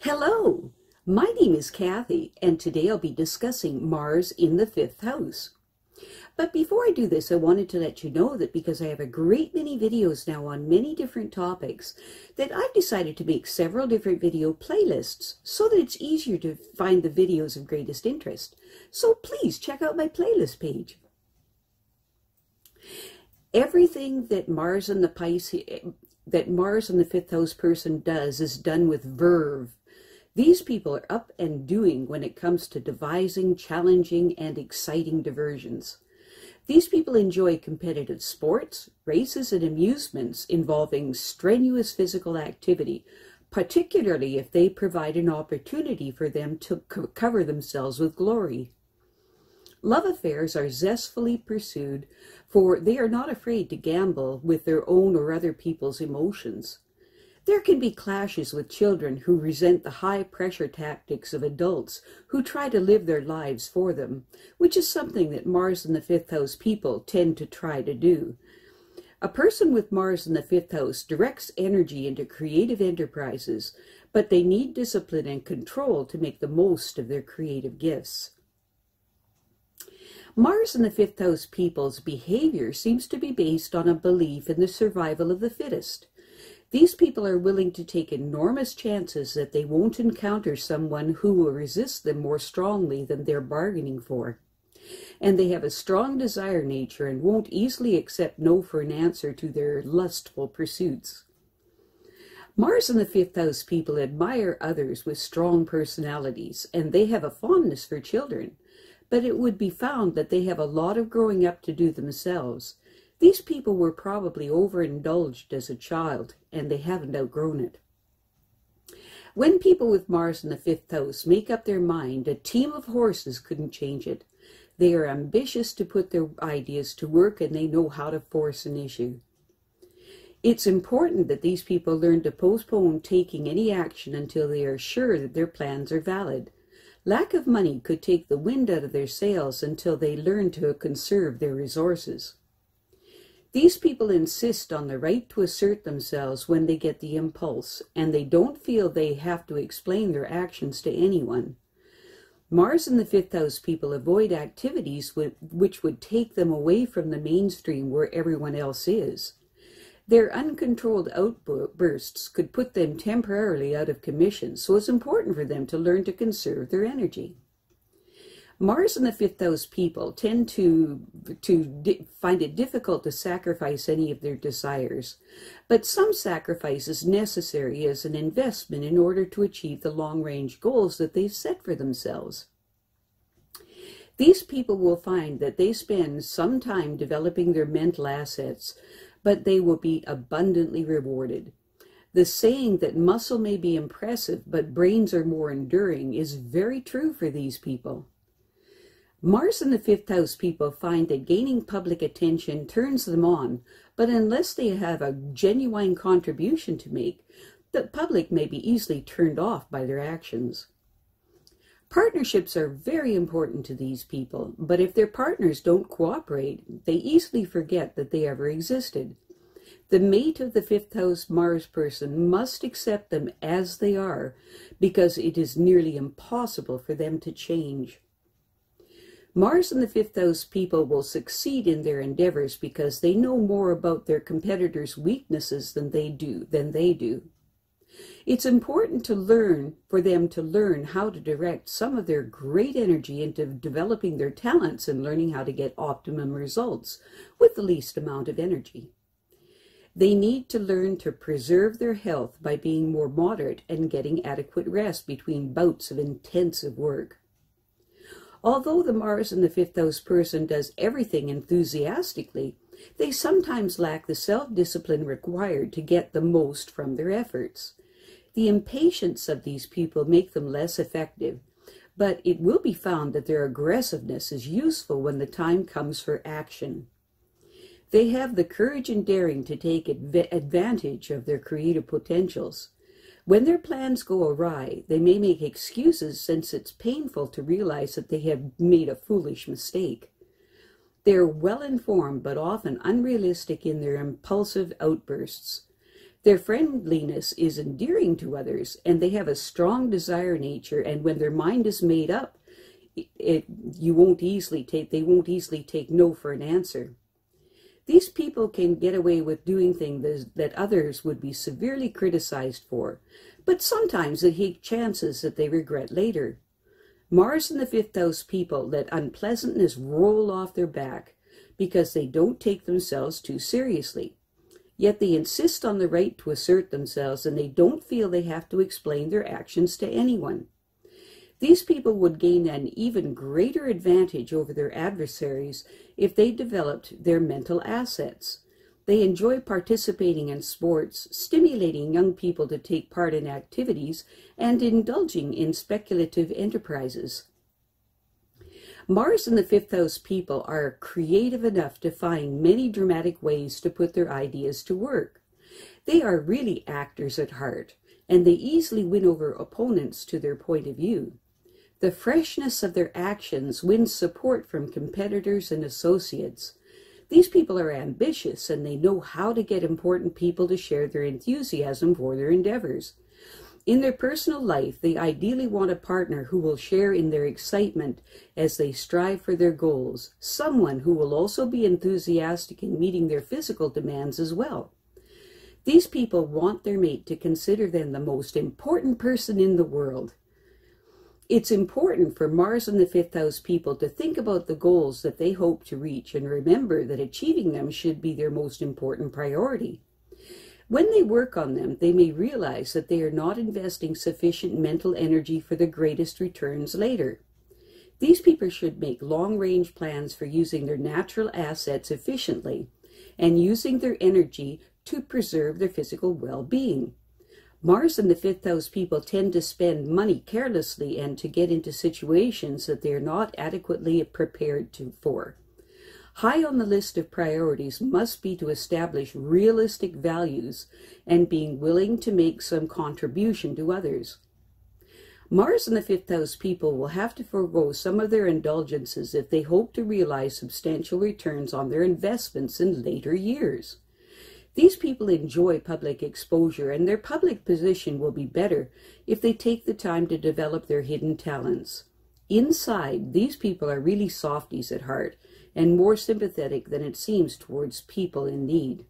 Hello, my name is Kathy, and today I'll be discussing Mars in the fifth house. But before I do this, I wanted to let you know that because I have a great many videos now on many different topics, that I've decided to make several different video playlists so that it's easier to find the videos of greatest interest. So please check out my playlist page. Everything that Mars and the Pisces, eh, that Mars and the fifth house person does is done with verve these people are up and doing when it comes to devising challenging and exciting diversions. These people enjoy competitive sports, races, and amusements involving strenuous physical activity, particularly if they provide an opportunity for them to co cover themselves with glory. Love affairs are zestfully pursued, for they are not afraid to gamble with their own or other people's emotions. There can be clashes with children who resent the high pressure tactics of adults who try to live their lives for them, which is something that Mars in the fifth house people tend to try to do. A person with Mars in the fifth house directs energy into creative enterprises, but they need discipline and control to make the most of their creative gifts. Mars in the fifth house people's behavior seems to be based on a belief in the survival of the fittest. These people are willing to take enormous chances that they won't encounter someone who will resist them more strongly than they're bargaining for. And they have a strong desire nature and won't easily accept no for an answer to their lustful pursuits. Mars and the fifth house people admire others with strong personalities, and they have a fondness for children. But it would be found that they have a lot of growing up to do themselves, these people were probably overindulged as a child, and they haven't outgrown it. When people with Mars in the fifth house make up their mind, a team of horses couldn't change it. They are ambitious to put their ideas to work, and they know how to force an issue. It's important that these people learn to postpone taking any action until they are sure that their plans are valid. Lack of money could take the wind out of their sails until they learn to conserve their resources. These people insist on the right to assert themselves when they get the impulse, and they don't feel they have to explain their actions to anyone. Mars and the fifth house people avoid activities which would take them away from the mainstream where everyone else is. Their uncontrolled outbursts could put them temporarily out of commission, so it's important for them to learn to conserve their energy. Mars in the fifth house people tend to to find it difficult to sacrifice any of their desires, but some sacrifice is necessary as an investment in order to achieve the long-range goals that they've set for themselves. These people will find that they spend some time developing their mental assets, but they will be abundantly rewarded. The saying that muscle may be impressive, but brains are more enduring is very true for these people. Mars in the fifth house people find that gaining public attention turns them on, but unless they have a genuine contribution to make, the public may be easily turned off by their actions. Partnerships are very important to these people, but if their partners don't cooperate, they easily forget that they ever existed. The mate of the fifth house Mars person must accept them as they are because it is nearly impossible for them to change. Mars and the fifth house people will succeed in their endeavors because they know more about their competitors' weaknesses than they do than they do. It's important to learn for them to learn how to direct some of their great energy into developing their talents and learning how to get optimum results with the least amount of energy. They need to learn to preserve their health by being more moderate and getting adequate rest between bouts of intensive work. Although the Mars in the fifth house person does everything enthusiastically, they sometimes lack the self-discipline required to get the most from their efforts. The impatience of these people make them less effective, but it will be found that their aggressiveness is useful when the time comes for action. They have the courage and daring to take advantage of their creative potentials. When their plans go awry, they may make excuses since it's painful to realize that they have made a foolish mistake. They are well informed but often unrealistic in their impulsive outbursts. Their friendliness is endearing to others, and they have a strong desire nature, and when their mind is made up, it, you won't easily take they won't easily take no for an answer. These people can get away with doing things that others would be severely criticized for, but sometimes they take chances that they regret later. Mars in the fifth house people let unpleasantness roll off their back because they don't take themselves too seriously. Yet they insist on the right to assert themselves and they don't feel they have to explain their actions to anyone. These people would gain an even greater advantage over their adversaries if they developed their mental assets. They enjoy participating in sports, stimulating young people to take part in activities, and indulging in speculative enterprises. Mars and the Fifth House people are creative enough to find many dramatic ways to put their ideas to work. They are really actors at heart, and they easily win over opponents to their point of view. The freshness of their actions wins support from competitors and associates. These people are ambitious and they know how to get important people to share their enthusiasm for their endeavors. In their personal life, they ideally want a partner who will share in their excitement as they strive for their goals, someone who will also be enthusiastic in meeting their physical demands as well. These people want their mate to consider them the most important person in the world, it's important for Mars and the fifth house people to think about the goals that they hope to reach and remember that achieving them should be their most important priority. When they work on them, they may realize that they are not investing sufficient mental energy for the greatest returns later. These people should make long range plans for using their natural assets efficiently and using their energy to preserve their physical well being. Mars and the fifth house people tend to spend money carelessly and to get into situations that they're not adequately prepared to, for. High on the list of priorities must be to establish realistic values and being willing to make some contribution to others. Mars and the fifth house people will have to forego some of their indulgences if they hope to realize substantial returns on their investments in later years. These people enjoy public exposure, and their public position will be better if they take the time to develop their hidden talents. Inside, these people are really softies at heart and more sympathetic than it seems towards people in need.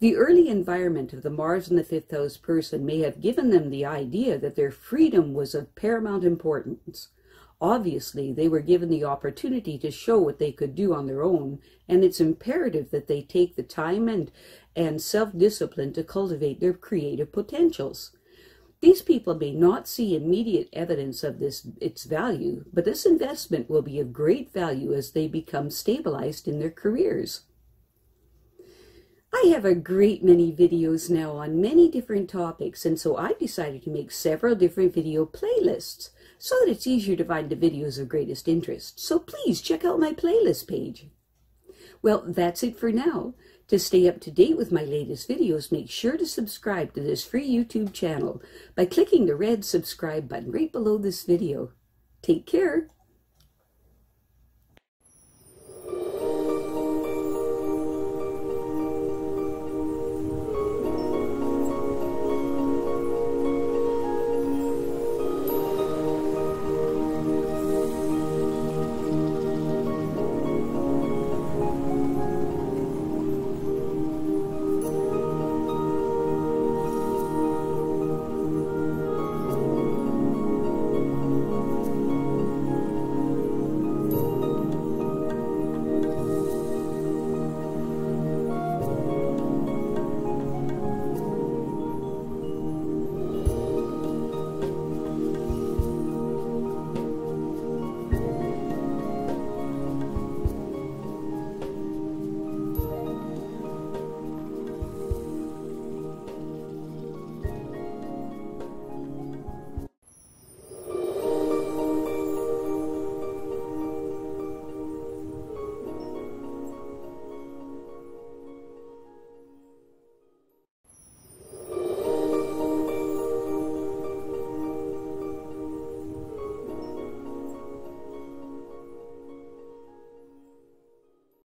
The early environment of the Mars in the fifth house person may have given them the idea that their freedom was of paramount importance. Obviously, they were given the opportunity to show what they could do on their own, and it's imperative that they take the time and, and self discipline to cultivate their creative potentials. These people may not see immediate evidence of this its value, but this investment will be of great value as they become stabilized in their careers. I have a great many videos now on many different topics, and so I decided to make several different video playlists so that it's easier to find the videos of greatest interest. So please check out my playlist page. Well, that's it for now. To stay up to date with my latest videos, make sure to subscribe to this free YouTube channel by clicking the red subscribe button right below this video. Take care.